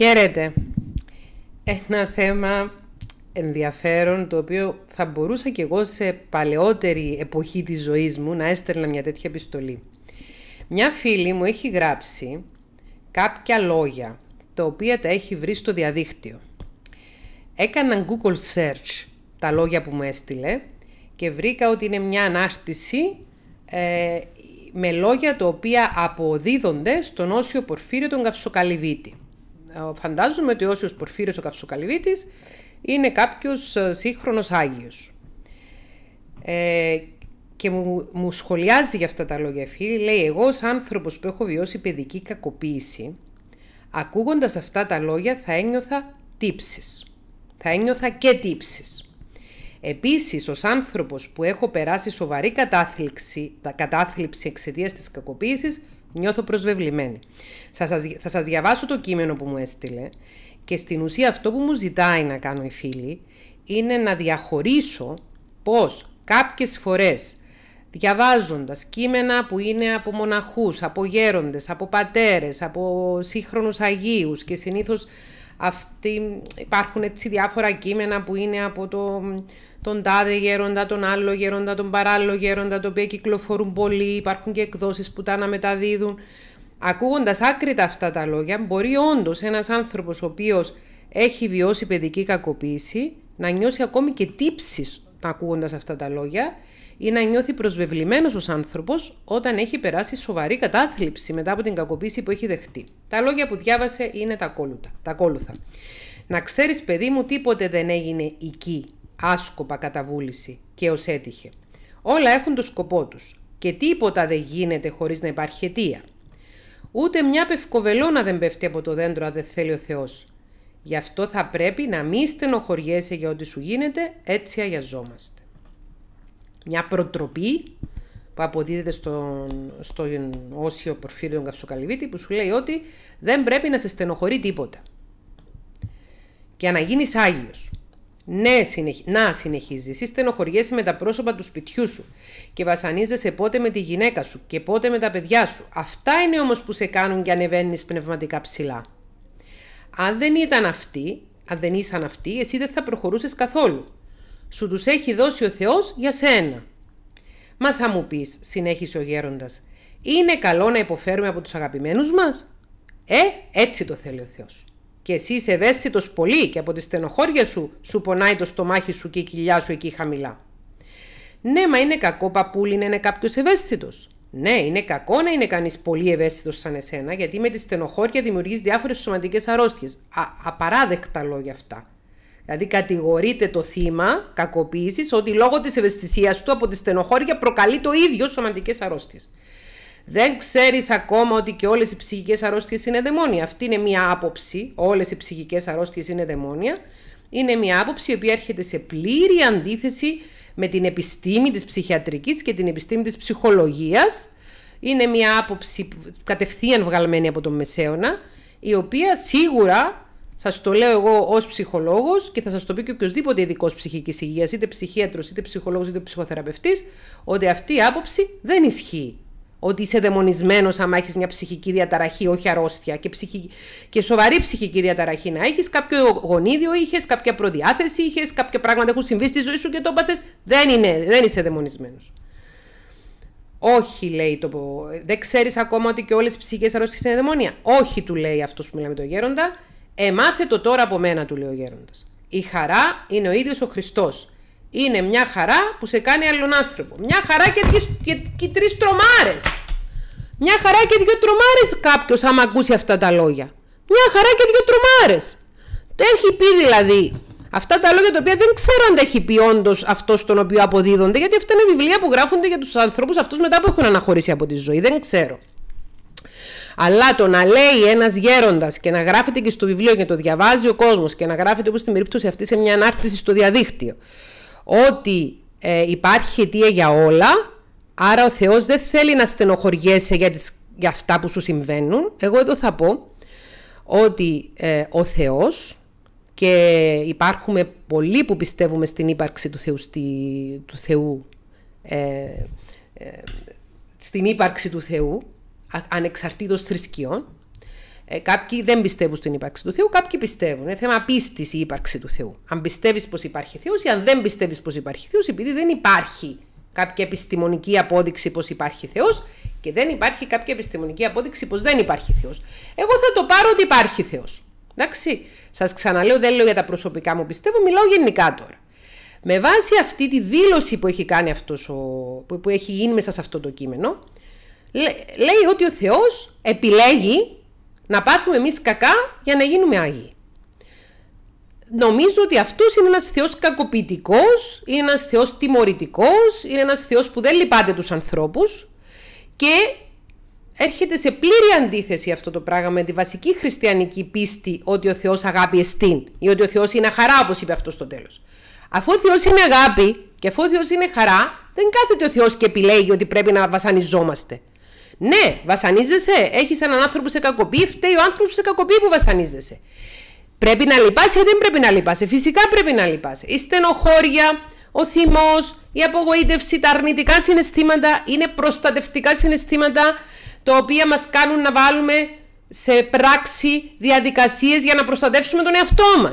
Χαίρετε. Ένα θέμα ενδιαφέρον το οποίο θα μπορούσα και εγώ σε παλαιότερη εποχή της ζωής μου να έστελνα μια τέτοια επιστολή. Μια φίλη μου έχει γράψει κάποια λόγια τα οποία τα έχει βρει στο διαδίκτυο. Έκανα Google search τα λόγια που μου έστειλε και βρήκα ότι είναι μια ανάρτηση ε, με λόγια τα οποία αποδίδονται στον Όσιο Πορφύριο τον Καυσοκαλυβίτη. Ε, φαντάζομαι ότι ο Όσιος Πορφύριος ο Καυσοκαλυβίτης είναι κάποιος ε, σύγχρονος Άγιος. Ε, και μου, σχολιάζει για αυτά τα λόγια φίλη, λέει εγώ ως άνθρωπος που έχω βιώσει παιδική κακοποίηση, ακούγοντας αυτά τα λόγια θα ένιωθα τύψεις. Θα ένιωθα και τύψεις. Επίσης, ως άνθρωπος που έχω περάσει σοβαρή κατάθλιψη, κατάθλιψη εξαιτίας της κακοποίησης, Νιώθω προσβεβλημένη. Θα σας, διαβάσω το κείμενο που μου έστειλε και στην ουσία αυτό που μου ζητάει να κάνω η φίλη είναι να διαχωρίσω πως κάποιες φορές διαβάζοντας κείμενα που είναι από μοναχούς, από γέροντες, από πατέρες, από σύγχρονους Αγίους και συνήθως αυτοί, υπάρχουν έτσι διάφορα κείμενα που είναι από το, τον τάδε γέροντα, τον άλλο γέροντα, τον παράλληλο γέροντα, τα οποία κυκλοφορούν πολύ, υπάρχουν και εκδόσεις που τα αναμεταδίδουν. Ακούγοντας άκρητα αυτά τα λόγια, μπορεί όντως ένας άνθρωπος ο οποίος έχει βιώσει παιδική κακοποίηση να νιώσει ακόμη και τύψεις ακούγοντας αυτά τα λόγια ή να νιώθει προσβεβλημένος ως άνθρωπος όταν έχει περάσει σοβαρή κατάθλιψη μετά από την κακοποίηση που έχει δεχτεί. Τα λόγια που διάβασε είναι τα ακόλουθα. Να ξέρεις, παιδί μου, τίποτε δεν έγινε εκεί, άσκοπα κατά βούληση και ως έτυχε. Όλα έχουν το σκοπό τους και τίποτα δεν γίνεται χωρίς να υπάρχει αιτία. Ούτε μια πευκοβελώνα δεν πέφτει από το δέντρο αν δεν θέλει ο Θεός. Γι' αυτό θα πρέπει να μη στενοχωριέσαι για ό,τι σου γίνεται, έτσι αγιαζόμαστε μια προτροπή που αποδίδεται στον, στον όσιο Πορφύριο Καυσοκαλυβίτη που σου λέει ότι δεν πρέπει να σε στενοχωρεί τίποτα. Και να γίνεις Άγιος. Ναι, να συνεχίζεις. Εσύ στενοχωριέσαι με τα πρόσωπα του σπιτιού σου και βασανίζεσαι πότε με τη γυναίκα σου και πότε με τα παιδιά σου. Αυτά είναι όμως που σε κάνουν και ανεβαίνεις πνευματικά ψηλά. Αν δεν ήταν αυτοί, αν δεν ήσαν αυτοί, εσύ δεν θα προχωρούσες καθόλου σου τους έχει δώσει ο Θεός για σένα. «Μα θα μου πεις», συνέχισε ο γέροντας, «είναι καλό να υποφέρουμε από τους αγαπημένους μας» «Ε, έτσι το θέλει ο Θεός». Και εσύ είσαι ευαίσθητος πολύ και από τη στενοχώρια σου σου πονάει το στομάχι σου και η κοιλιά σου εκεί χαμηλά. Ναι, μα είναι κακό παππούλι να είναι κάποιος ευαίσθητος. Ναι, είναι κακό να είναι κανείς πολύ ευαίσθητος σαν εσένα, γιατί με τη στενοχώρια δημιουργείς διάφορες σωματικές αρρώστιες. Απαράδεκτα λόγια αυτά. Δηλαδή κατηγορείται το θύμα κακοποίησης ότι λόγω της ευαισθησίας του από τη στενοχώρια προκαλεί το ίδιο σωματικές αρρώστιες. Δεν ξέρεις ακόμα ότι και όλες οι ψυχικές αρρώστιες είναι δαιμόνια. Αυτή είναι μια άποψη. Όλες οι ψυχικές αρρώστιες είναι δαιμόνια. Είναι μια άποψη η οποία έρχεται σε πλήρη αντίθεση με την επιστήμη της ψυχιατρικής και την επιστήμη της ψυχολογίας. Είναι μια άποψη κατευθείαν βγαλμένη από τον Μεσαίωνα, η οποία σίγουρα Σα το λέω εγώ ως ψυχολόγος και θα σας το πει και οποιοδήποτε ειδικός ψυχικής υγείας, είτε ψυχίατρος, είτε ψυχολόγος, είτε ψυχοθεραπευτής, ότι αυτή η άποψη δεν ισχύει. Ότι είσαι δαιμονισμένος άμα έχεις μια ψυχική διαταραχή, όχι αρρώστια. Και, και σοβαρή ψυχική διαταραχή να έχεις. Κάποιο γονίδιο είχες, κάποια προδιάθεση είχες, κάποια πράγματα έχουν συμβεί στη ζωή σου και το έπαθες. Δεν, είναι, δεν είσαι δαιμονισμένος. Όχι, λέει το. Δεν ξέρεις ακόμα ότι και όλες οι ψυχικές αρρώστιες είναι δαιμονία. Όχι, του λέει αυτός που μιλάμε το γέροντα. Εμάθε το τώρα από μένα, του λέει ο γέροντας. Η χαρά είναι ο ίδιος ο Χριστός. Είναι μια χαρά που σε κάνει άλλον άνθρωπο. Μια χαρά και, και, και τρεις τρομάρες. Μια χαρά και δύο τρομάρες κάποιος, άμα ακούσει αυτά τα λόγια. Μια χαρά και δύο τρομάρες. Το Έχει πει δηλαδή αυτά τα λόγια τα οποία δεν ξέρω αν τα έχει πει όντως αυτός τον οποίο αποδίδονται, γιατί αυτά είναι βιβλία που γράφονται για τους ανθρώπους αυτούς μετά που έχουν αναχωρήσει από τη ζωή. Δεν ξέρω. Αλλά το να λέει ένας γέροντας και να γράφεται και στο βιβλίο και το διαβάζει ο κόσμος και να γράφεται όπως στην περίπτωση αυτή σε μια ανάρτηση στο διαδίκτυο ότι ε, υπάρχει αιτία για όλα, άρα ο Θεός δεν θέλει να στενοχωριέσαι για, τις, για αυτά που σου συμβαίνουν. Εγώ εδώ θα πω ότι ε, ο Θεός, και υπάρχουμε πολλοί που πιστεύουμε στην ύπαρξη του Θεού, του Θεού ε, ε, στην ύπαρξη του Θεού, ανεξαρτήτως θρησκειών. Ε, κάποιοι δεν πιστεύουν στην ύπαρξη του Θεού, κάποιοι πιστεύουν. Είναι θέμα πίστης η ύπαρξη του Θεού. Αν πιστεύεις πως υπάρχει Θεός ή αν δεν πιστεύεις πως υπάρχει Θεός, επειδή δεν υπάρχει κάποια επιστημονική απόδειξη πως υπάρχει Θεός και δεν υπάρχει κάποια επιστημονική απόδειξη πως δεν υπάρχει Θεός. Εγώ θα το πάρω ότι υπάρχει Θεός. Εντάξει, σας ξαναλέω, δεν λέω για τα προσωπικά μου πιστεύω, μιλάω γενικά τώρα. Με βάση αυτή τη δήλωση που έχει κάνει αυτός που έχει γίνει μέσα σε αυτό το κείμενο, λέει ότι ο Θεός επιλέγει να πάθουμε εμείς κακά για να γίνουμε Άγιοι. Νομίζω ότι αυτός είναι ένας Θεός κακοποιητικός, είναι ένας Θεός τιμωρητικός, είναι ένας Θεός που δεν λυπάται τους ανθρώπους και έρχεται σε πλήρη αντίθεση αυτό το πράγμα με τη βασική χριστιανική πίστη ότι ο Θεός αγάπη εστίν ή ότι ο Θεός είναι χαρά όπως είπε αυτός στο τέλος. Αφού ο Θεός είναι αγάπη και αφού ο Θεός είναι χαρά, δεν κάθεται ο Θεός και επιλέγει ότι πρέπει να βασανιζόμαστε. Ναι, βασανίζεσαι. Έχεις έναν άνθρωπο σε κακοποιεί. Φταίει ο άνθρωπος σε κακοποιεί που βασανίζεσαι. Πρέπει να λυπάσαι ή δεν πρέπει να λυπάσαι. Φυσικά πρέπει να λυπάσαι. Η στενοχώρια, ο θυμός, η απογοήτευση, τα αρνητικά συναισθήματα είναι προστατευτικά συναισθήματα τα οποία μας κάνουν να βάλουμε σε πράξη διαδικασίες για να προστατεύσουμε τον εαυτό μας.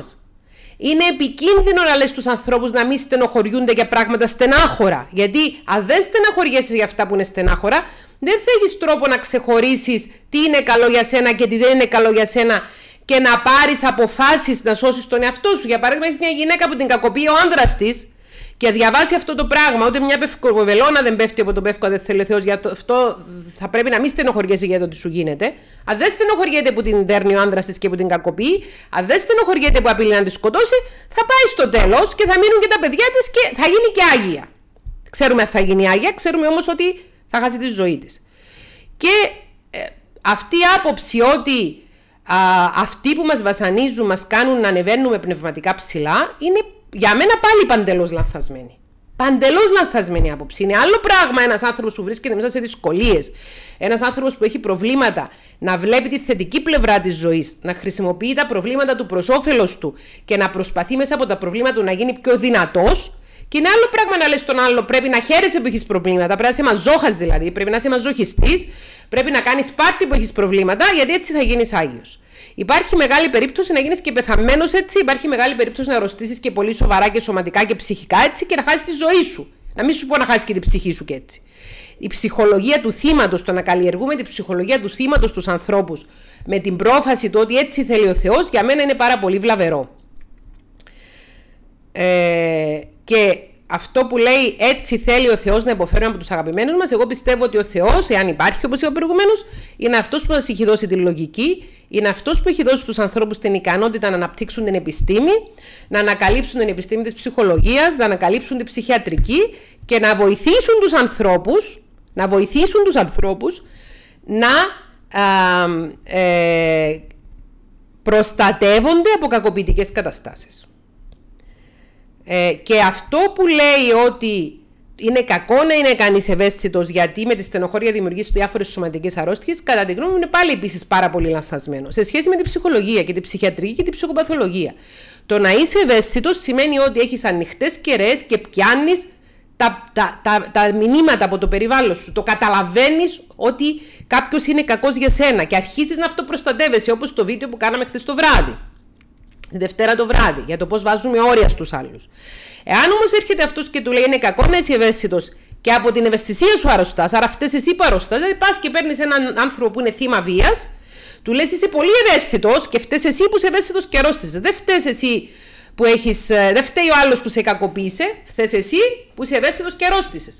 Είναι επικίνδυνο να λες του ανθρώπους να μην στενοχωριούνται για πράγματα στενάχωρα. Γιατί αν δεν στενοχωριέσαι για αυτά που είναι στενάχωρα, δεν θα έχεις τρόπο να ξεχωρίσεις τι είναι καλό για σένα και τι δεν είναι καλό για σένα και να πάρεις αποφάσεις να σώσεις τον εαυτό σου. Για παράδειγμα, έχεις μια γυναίκα που την κακοποιεί ο άνδρας της και διαβάσει αυτό το πράγμα, ούτε μια πευκοβελώνα δεν πέφτει από τον πεύκο, δεν θέλει Θεός. Για αυτό θα πρέπει να μην στενοχωριέσαι για το τι σου γίνεται. Αν δεν στενοχωριέται που την δέρνει ο άντρα της και που την κακοποιεί, αν δεν στενοχωριέται που απειλεί να τη σκοτώσει, θα πάει στο τέλος και θα μείνουν και τα παιδιά της και θα γίνει και άγια. Ξέρουμε αν θα γίνει άγια, ξέρουμε όμως ότι θα χάσει τη ζωή της. Και ε, αυτή η άποψη ότι α, αυτοί που μας βασανίζουν μας κάνουν να ανεβαίνουμε πνευματικά ψηλά είναι για μένα πάλι παντελώς λανθασμένη. Παντελώς λανθασμένη άποψη. Είναι άλλο πράγμα ένας άνθρωπος που βρίσκεται μέσα σε δυσκολίες, ένας άνθρωπος που έχει προβλήματα, να βλέπει τη θετική πλευρά της ζωής, να χρησιμοποιεί τα προβλήματα του προς όφελος του και να προσπαθεί μέσα από τα προβλήματα του να γίνει πιο δυνατός. Και είναι άλλο πράγμα να λες τον άλλο: Πρέπει να χαίρεσαι που έχεις προβλήματα. Πρέπει να είσαι μαζόχας δηλαδή. Πρέπει να είσαι μαζοχιστής. Πρέπει να κάνεις πάρτι που έχεις προβλήματα, γιατί έτσι θα γίνεις άγιος. Υπάρχει μεγάλη περίπτωση να γίνεις και πεθαμένος έτσι, υπάρχει μεγάλη περίπτωση να αρρωστήσεις και πολύ σοβαρά και σωματικά και ψυχικά έτσι και να χάσεις τη ζωή σου. Να μην σου πω να χάσεις και την ψυχή σου και έτσι. Η ψυχολογία του θύματος, το να καλλιεργούμε την ψυχολογία του θύματος του ανθρώπους με την πρόφαση του ότι έτσι θέλει ο Θεός, για μένα είναι πάρα πολύ βλαβερό. Ε, και αυτό που λέει έτσι θέλει ο Θεός να υποφέρουμε από τους αγαπημένους μας, εγώ πιστεύω ότι ο Θεός, εάν υπάρχει όπως είπα προηγουμένως, είναι αυτός που μας έχει δώσει τη λογική, είναι αυτός που έχει δώσει στους ανθρώπους την ικανότητα να αναπτύξουν την επιστήμη, να ανακαλύψουν την επιστήμη της ψυχολογίας, να ανακαλύψουν την ψυχιατρική και να βοηθήσουν τους ανθρώπους, να βοηθήσουν τους ανθρώπους να α, ε, προστατεύονται από κακοποιητικές καταστάσεις. Ε, και αυτό που λέει ότι είναι κακό να είναι κανείς ευαίσθητος γιατί με τη στενοχώρια δημιουργείς διάφορες σωματικές αρρώστιες, κατά τη γνώμη μου είναι πάλι επίσης πάρα πολύ λανθασμένο. Σε σχέση με την ψυχολογία και την ψυχιατρική και την ψυχοπαθολογία. Το να είσαι ευαίσθητος σημαίνει ότι έχεις ανοιχτές κεραίες και πιάνεις τα, τα, τα, τα μηνύματα από το περιβάλλον σου. Το καταλαβαίνεις ότι κάποιος είναι κακός για σένα και αρχίζεις να αυτοπροστατεύεσαι, όπως το βίντεο που κάναμε χθες το βράδυ. Δευτέρα το βράδυ, για το πώς βάζουμε όρια στους άλλους. Εάν όμως έρχεται αυτός και του λέει είναι κακό να είσαι ευαίσθητος και από την ευαισθησία σου αρρωστάς, άρα αυτές εσύ που αρρωστάς, δηλαδή πας και παίρνεις έναν άνθρωπο που είναι θύμα βίας, του λες είσαι πολύ ευαίσθητος και φταίει εσύ που είσαι ευαίσθητος και αρρώστησε. Δεν φταίει εσύ που έχεις. Ε, δεν φταίει ο άλλος που σε κακοποίησε, φταίει εσύ που είσαι ευαίσθητος και αρρώστησες.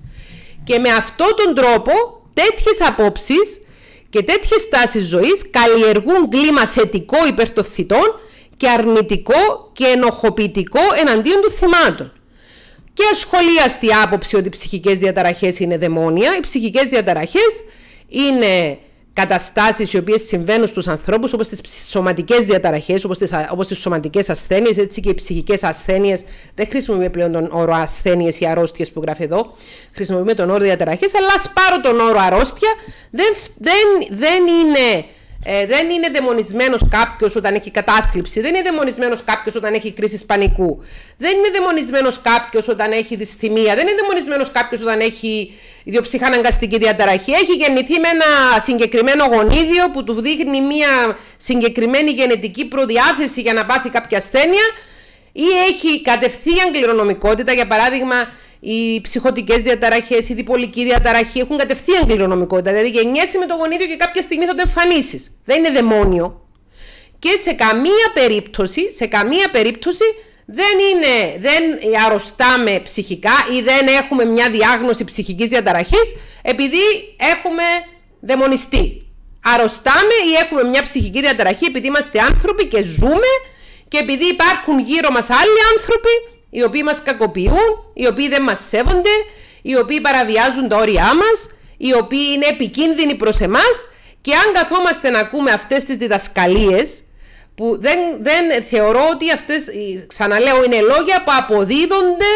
Και με αυτόν τον τρόπο τέτοιες απόψεις και τέτοιες τάσεις ζωής καλλιεργούν κλίμα θετικό υπέρ των θητών και αρνητικό και ενοχοποιητικό εναντίον των θυμάτων. Και ασχολίαστη άποψη ότι οι ψυχικές διαταραχές είναι δαιμόνια. Οι ψυχικές διαταραχές είναι καταστάσεις οι οποίες συμβαίνουν στους ανθρώπους όπως τις σωματικές διαταραχές, όπως τις, όπως τις σωματικές ασθένειες, έτσι και οι ψυχικές ασθένειες. Δεν χρησιμοποιούμε πλέον τον όρο ασθένειες ή αρρώστιες που γράφει εδώ. Χρησιμοποιούμε τον όρο διαταραχές, αλλά ας πάρω τον όρο αρρώστια. Δεν, δεν, δεν είναι ε, δεν είναι δαιμονισμένος κάποιος όταν έχει κατάθλιψη. Δεν είναι δαιμονισμένος κάποιος όταν έχει κρίση πανικού. Δεν είναι δαιμονισμένος κάποιος όταν έχει δυσθυμία. Δεν είναι δαιμονισμένος κάποιος όταν έχει ιδιοψυχαναγκαστική διαταραχή. Έχει γεννηθεί με ένα συγκεκριμένο γονίδιο που του δείχνει μια συγκεκριμένη γενετική προδιάθεση για να πάθει κάποια ασθένεια. Ή έχει κατευθείαν κληρονομικότητα, για παράδειγμα, οι ψυχοτικές διαταραχές, η διπολική διαταραχή έχουν κατευθείαν κληρονομικότητα. Δηλαδή γεννιέσαι με το γονίδιο και κάποια στιγμή θα το εμφανίσεις. Δεν είναι δαιμόνιο. Και σε καμία περίπτωση, σε καμία περίπτωση δεν, είναι, δεν αρρωστάμε ψυχικά ή δεν έχουμε μια διάγνωση ψυχικής διαταραχής επειδή έχουμε δαιμονιστεί. Αρρωστάμε ή έχουμε μια ψυχική διαταραχή επειδή είμαστε άνθρωποι και ζούμε και επειδή υπάρχουν γύρω μας άλλοι άνθρωποι οι οποίοι μας κακοποιούν, οι οποίοι δεν μας σέβονται, οι οποίοι παραβιάζουν τα όρια μας, οι οποίοι είναι επικίνδυνοι προς εμάς και αν καθόμαστε να ακούμε αυτές τις διδασκαλίες που δεν, δεν θεωρώ ότι αυτές, ε, ξαναλέω, είναι λόγια που αποδίδονται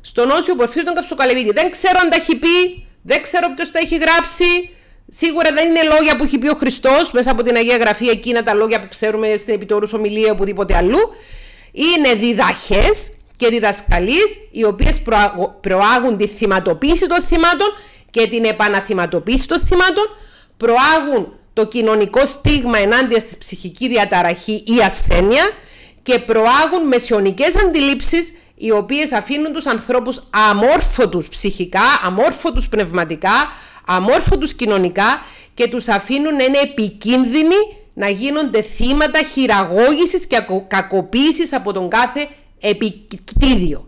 στον όσιο προφίλ των Καψοκαλεβίτη. Δεν ξέρω αν τα έχει πει, δεν ξέρω ποιος τα έχει γράψει. Σίγουρα δεν είναι λόγια που έχει πει ο Χριστός μέσα από την Αγία Γραφή, εκείνα τα λόγια που ξέρουμε στην επιτόρους ομιλία ή οπουδήποτε αλλού. Είναι διδαχές και διδασκαλείς οι οποίες προάγουν τη θυματοποίηση των θυμάτων και την επαναθυματοποίηση των θυμάτων, προάγουν το κοινωνικό στίγμα ενάντια στη ψυχική διαταραχή ή ασθένεια και προάγουν μεσιονικές αντιλήψεις οι οποίες αφήνουν τους ανθρώπους αμόρφωτους ψυχικά, αμόρφωτους πνευματικά, αμόρφωτους κοινωνικά και τους αφήνουν να είναι επικίνδυνοι να γίνονται θύματα χειραγώγησης και κακοποίησης από τον κάθε Επικτήδιο.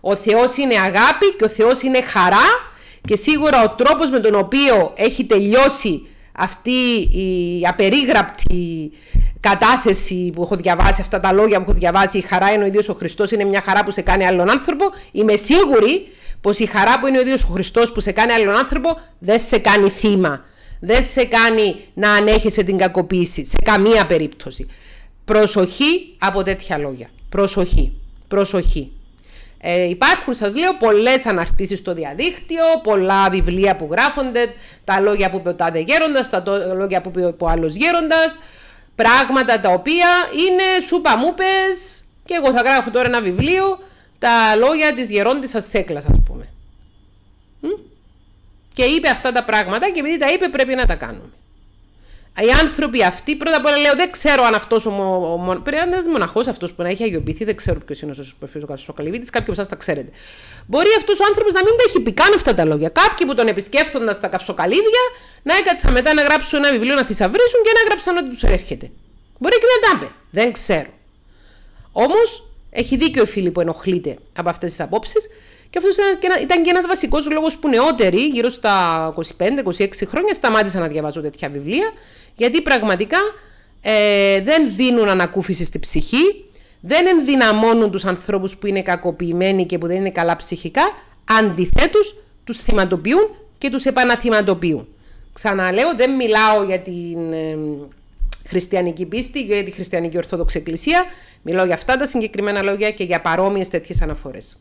Ο Θεός είναι αγάπη και ο Θεός είναι χαρά και σίγουρα ο τρόπος με τον οποίο έχει τελειώσει αυτή η απερίγραπτη κατάθεση που έχω διαβάσει, αυτά τα λόγια που έχω διαβάσει, η χαρά είναι ο ίδιος ο Χριστός, είναι μια χαρά που σε κάνει άλλον άνθρωπο, είμαι σίγουρη πως η χαρά που είναι ο ίδιος ο Χριστός που σε κάνει άλλον άνθρωπο δεν σε κάνει θύμα. Δεν σε κάνει να ανέχεσαι την κακοποίηση σε καμία περίπτωση. Προσοχή από τέτοια λόγια. Προσοχή. Προσοχή. Ε, υπάρχουν, σας λέω, πολλές αναρτήσεις στο διαδίκτυο, πολλά βιβλία που γράφονται, τα λόγια που είπε ο γέροντας, τα λόγια που είπε ο άλλος γέροντας, πράγματα τα οποία είναι σούπα μούπες και εγώ θα γράφω τώρα ένα βιβλίο, τα λόγια της γερόντισσας Θέκλας, ας πούμε. Και είπε αυτά τα πράγματα και επειδή τα είπε πρέπει να τα κάνουμε οι άνθρωποι αυτοί, πρώτα απ' όλα λέω, δεν ξέρω αν αυτός ο, μο, Πρέπει να είναι ένας μοναχός αυτός που να έχει αγιοποιηθεί, δεν ξέρω ποιος είναι ο Σοφιό Καλυβίτης, κάποιοι από εσάς τα ξέρετε. Μπορεί αυτός ο άνθρωπος να μην τα έχει πει καν αυτά τα λόγια. Κάποιοι που τον επισκέφτονταν στα καυσοκαλύβια να έκατσαν μετά να γράψουν ένα βιβλίο να θησαυρίσουν και να έγραψαν ότι τους έρχεται. Μπορεί και να τα είπε. Δεν ξέρω. Όμως έχει δίκιο ο Φίλη που ενοχλείται από αυτές τις απόψεις και αυτός ήταν και ένας βασικός λόγος που νεότεροι, γύρω στα 25-26 χρόνια, σταμάτησαν να διαβάζω τέτοια βιβλία γιατί πραγματικά ε, δεν δίνουν ανακούφιση στη ψυχή, δεν ενδυναμώνουν τους ανθρώπους που είναι κακοποιημένοι και που δεν είναι καλά ψυχικά, αντιθέτως τους θυματοποιούν και τους επαναθυματοποιούν. Ξαναλέω, δεν μιλάω για την ε, χριστιανική πίστη, για τη χριστιανική ορθόδοξη εκκλησία, μιλάω για αυτά τα συγκεκριμένα λόγια και για παρόμοιες τέτοιες αναφορές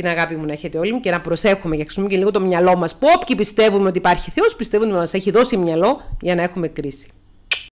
την αγάπη μου να έχετε όλοι μου και να προσέχουμε και να και λίγο το μυαλό μας, Που όποιοι πιστεύουμε ότι υπάρχει Θεός, πιστεύουμε ότι μας έχει δώσει μυαλό για να έχουμε κρίση.